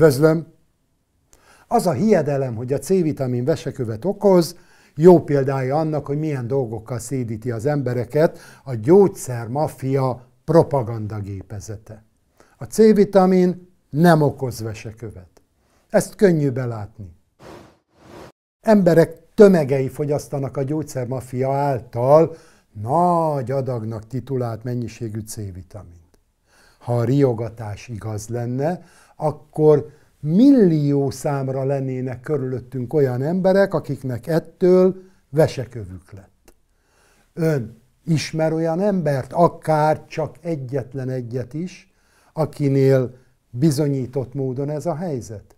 Üdvözlöm! Az a hiedelem, hogy a C-vitamin vesekövet okoz, jó példája annak, hogy milyen dolgokkal szédíti az embereket a gyógyszermafia propagandagépezete. A C-vitamin nem okoz vesekövet. Ezt könnyű belátni. Emberek tömegei fogyasztanak a gyógyszermafia által nagy adagnak titulált mennyiségű C-vitamint. Ha a riogatás igaz lenne, akkor millió számra lennének körülöttünk olyan emberek, akiknek ettől vesekövük lett. Ön ismer olyan embert, akár csak egyetlen egyet is, akinél bizonyított módon ez a helyzet?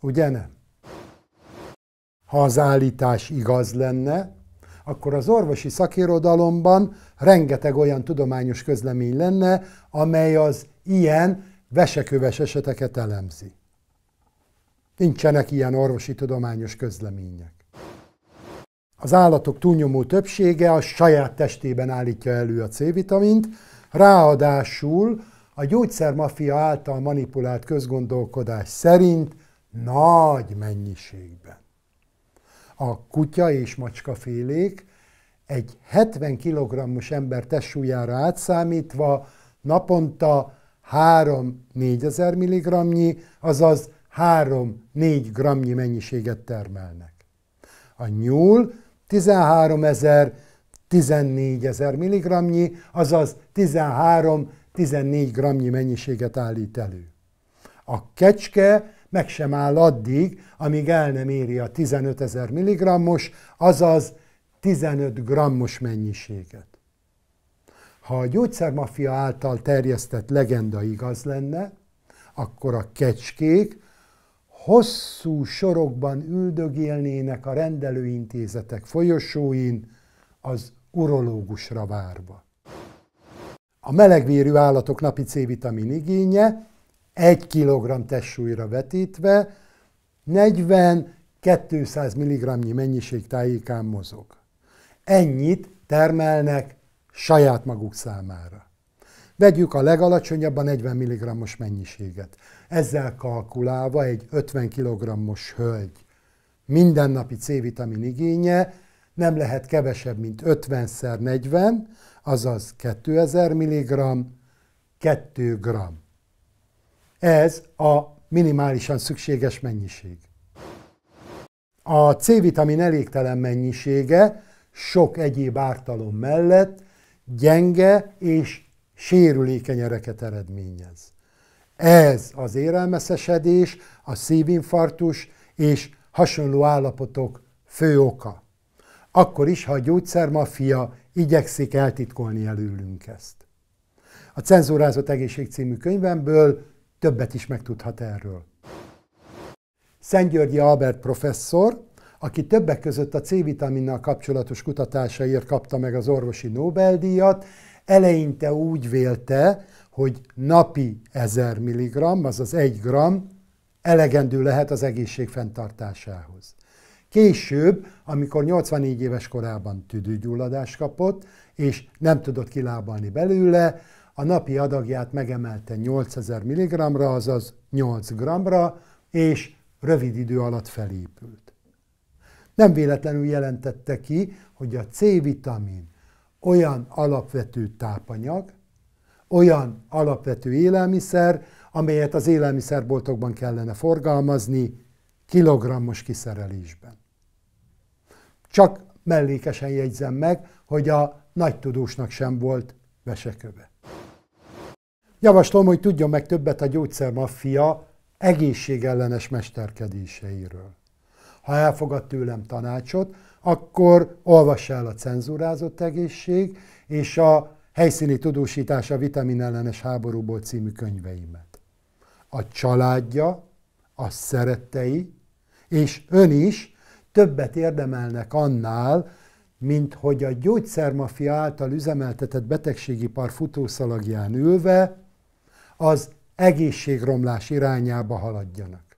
Ugye nem? Ha az állítás igaz lenne, akkor az orvosi szakirodalomban rengeteg olyan tudományos közlemény lenne, amely az ilyen veseköves eseteket elemzi. Nincsenek ilyen orvosi tudományos közlemények. Az állatok túlnyomó többsége a saját testében állítja elő a C-vitamint, ráadásul a gyógyszermafia által manipulált közgondolkodás szerint nagy mennyiségben. A kutya és macska félék egy 70 kg-os ember testsúlyára átszámítva naponta 3-4 ezer milligramnyi, azaz 3-4 gramnyi mennyiséget termelnek. A nyúl 13 ezer 14 ezer milligramnyi, azaz 13-14 gramnyi mennyiséget állít elő. A kecske meg sem áll addig, amíg el nem éri a 15 ezer milligrammos, azaz 15 grammos mennyiséget. Ha a gyógyszermafia által terjesztett legenda igaz lenne, akkor a kecskék hosszú sorokban üldögélnének a rendelőintézetek folyosóin az urológusra várva. A melegvérű állatok napi C-vitamin igénye 1 kg testsúlyra vetítve 40-200 mg mennyiség tájékán mozog. Ennyit termelnek saját maguk számára. Vegyük a legalacsonyabb a 40 mg-os mennyiséget. Ezzel kalkulálva egy 50 kg-os hölgy mindennapi C-vitamin igénye nem lehet kevesebb, mint 50 x 40, azaz 2000 mg, 2 g. Ez a minimálisan szükséges mennyiség. A C-vitamin elégtelen mennyisége sok egyéb ártalom mellett gyenge és sérülékeny ereket eredményez. Ez az érelmeszesedés, a szívinfarktus és hasonló állapotok fő oka. Akkor is, ha a gyógyszermafia igyekszik eltitkolni előlünk ezt. A Cenzúrázott Egészség című könyvemből többet is megtudhat erről. Szent Györgyi Albert professzor, aki többek között a C-vitaminnal kapcsolatos kutatásaért kapta meg az orvosi Nobel-díjat, eleinte úgy vélte, hogy napi 1000 mg, azaz 1 g elegendő lehet az egészség fenntartásához. Később, amikor 84 éves korában tüdőgyulladást kapott, és nem tudott kilábalni belőle, a napi adagját megemelte 8000 mg-ra, azaz 8 g-ra, és rövid idő alatt felépült. Nem véletlenül jelentette ki, hogy a C-vitamin olyan alapvető tápanyag, olyan alapvető élelmiszer, amelyet az élelmiszerboltokban kellene forgalmazni kilogrammos kiszerelésben. Csak mellékesen jegyzem meg, hogy a nagy tudósnak sem volt veseköve. Javaslom, hogy tudjon meg többet a gyógyszermaffia egészségellenes mesterkedéseiről ha elfogad tőlem tanácsot, akkor olvass el a cenzúrázott egészség és a helyszíni tudósítás a vitaminellenes háborúból című könyveimet. A családja, a szerettei és ön is többet érdemelnek annál, mint hogy a gyógyszermafia által üzemeltetett betegségipar futószalagján ülve az egészségromlás irányába haladjanak.